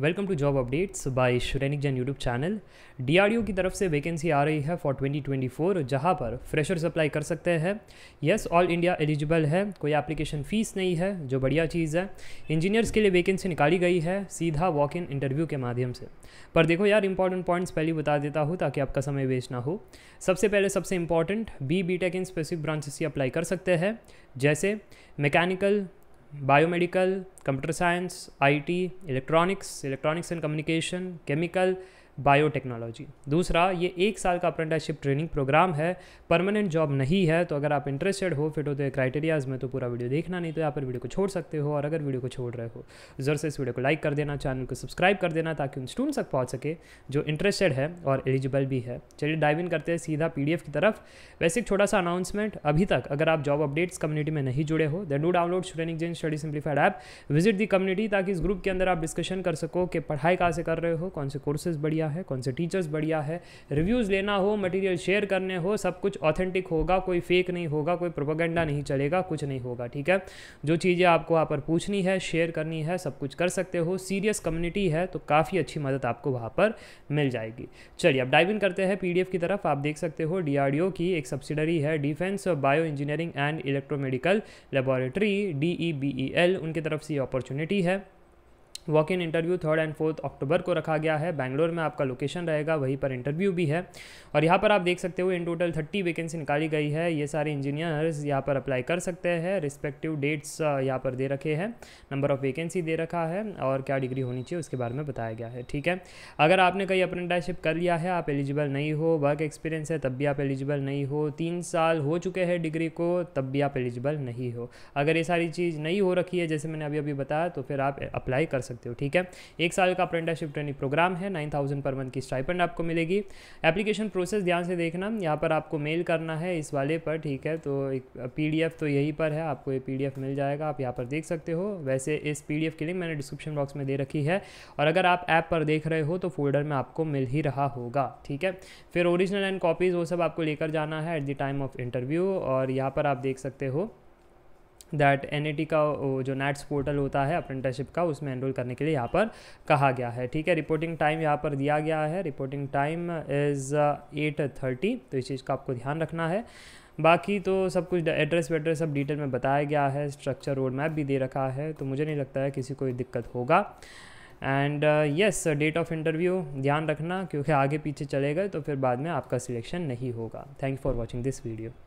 welcome to job updates by Shrenik Jain YouTube channel DRDO की तरफ से वैकेंसी आ रही है फॉर 2024 जहां पर फ्रेशर अप्लाई कर सकते हैं यस ऑल इंडिया एलिजिबल है कोई एप्लीकेशन फ़ीस नहीं है जो बढ़िया चीज़ है इंजीनियर्स के लिए वैकेंसी निकाली गई है सीधा वॉक इन इंटरव्यू के माध्यम से पर देखो यार इंपॉर्टेंट पॉइंट्स पहले बता देता हूँ ताकि आपका समय वेस्ट ना हो सबसे पहले सबसे important B B tech in specific branches से अप्लाई कर सकते हैं जैसे mechanical biomedical, computer science, IT, electronics, electronics and communication, chemical, biotechnology दूसरा ये एक साल का अप्रेंटिसशिप ट्रेनिंग प्रोग्राम है परमानेंट जॉब नहीं है तो अगर आप इंटरेस्टेड हो फिट होते क्राइटेरियाज़ में तो पूरा वीडियो देखना नहीं तो यहाँ पर वीडियो को छोड़ सकते हो और अगर वीडियो को छोड़ रहे हो ज़रूर से इस वीडियो को लाइक कर देना चैनल को सब्सक्राइब कर देना ताकि उन स्टूडेंट्स तक पहुँच सके जो इंटरेस्टेड है और एलिजिबल भी है चलिए डाइव इन करते हैं सीधा पी की तरफ वैसे एक छोटा सा अनाउंसमेंट अभी तक अगर आप जॉब अपडेट्स कम्युनिटी में नहीं जुड़े हो then do download training gen study simplified app visit the community ताकि इस ग्रुप के अंदर आप डिस्कशन कर सको कि पढ़ाई कहाँ से कर रहे हो कौन से कोर्सेज बढ़िया बढ़िया है कौन से टीचर्स बढ़िया है रिव्यूज़ लेना हो मटेरियल शेयर करने हो सब कुछ ऑथेंटिक होगा कोई फेक नहीं होगा कोई प्रोपागेंडा नहीं चलेगा कुछ नहीं होगा ठीक है जो चीज़ें आपको वहाँ पर पूछनी है शेयर करनी है सब कुछ कर सकते हो सीरियस कम्युनिटी है तो काफ़ी अच्छी मदद आपको वहाँ पर मिल जाएगी चलिए अब डाइविंग करते हैं पी की तरफ आप देख सकते हो डी की एक सब्सिडरी है defence bio engineering and electromedical laboratory D उनकी तरफ से ये अपॉर्चुनिटी है walk in interview third and fourth October को रखा गया है बैंगलोर में आपका लोकेशन रहेगा वहीं पर इंटरव्यू भी है और यहाँ पर आप देख सकते हो इन टोटल थर्टी वैकेंसी निकाली गई है ये सारे इंजीनियर्स यहाँ पर अप्लाई कर सकते हैं रिस्पेक्टिव डेट्स यहाँ पर दे रखे हैं नंबर ऑफ वैकेंसी दे रखा है और क्या डिग्री होनी चाहिए उसके बारे में बताया गया है ठीक है अगर आपने कहीं अप्रेंटिसशिप कर लिया है आप एलिजिबल नहीं हो वर्क एक्सपीरियंस है तब भी आप एलिजिबल नहीं हो तीन साल हो चुके हैं डिग्री को तब भी आप एलिजिबल नहीं हो अगर ये सारी चीज़ नहीं हो रखी है जैसे मैंने अभी अभी बताया तो फिर आप अप्लाई कर सकते सकते हो ठीक है एक साल का अप्रेंटिसशिप ट्रेनिंग प्रोग्राम है नाइन थाउजेंड पर मंथ की स्टाइपेंड आपको मिलेगी एप्लीकेशन प्रोसेस ध्यान से देखना यहाँ पर आपको मेल करना है इस वाले पर ठीक है तो एक पी तो यही पर है आपको ये पी मिल जाएगा आप यहाँ पर देख सकते हो वैसे इस पी की लिंक मैंने डिस्क्रिप्शन बॉक्स में दे रखी है और अगर आप ऐप पर देख रहे हो तो फोल्डर में आपको मिल ही रहा होगा ठीक है फिर ओरिजिनल एंड कॉपीज़ वो सब आपको लेकर जाना है at the time of interview और यहाँ पर आप देख सकते हो दैट एन का जो नेट्स पोर्टल होता है अप्रेंटिसशिप का उसमें एनरोल करने के लिए यहाँ पर कहा गया है ठीक है रिपोर्टिंग टाइम यहाँ पर दिया गया है reporting time is eight thirty तो इस चीज़ का आपको ध्यान रखना है बाकी तो सब कुछ एड्रेस वेड्रेस सब डिटेल में बताया गया है स्ट्रक्चर रोड मैप भी दे रखा है तो मुझे नहीं लगता है किसी को दिक्कत होगा and yes date of interview ध्यान रखना क्योंकि आगे पीछे चले गए तो फिर बाद में आपका सिलेक्शन नहीं होगा thank for watching this video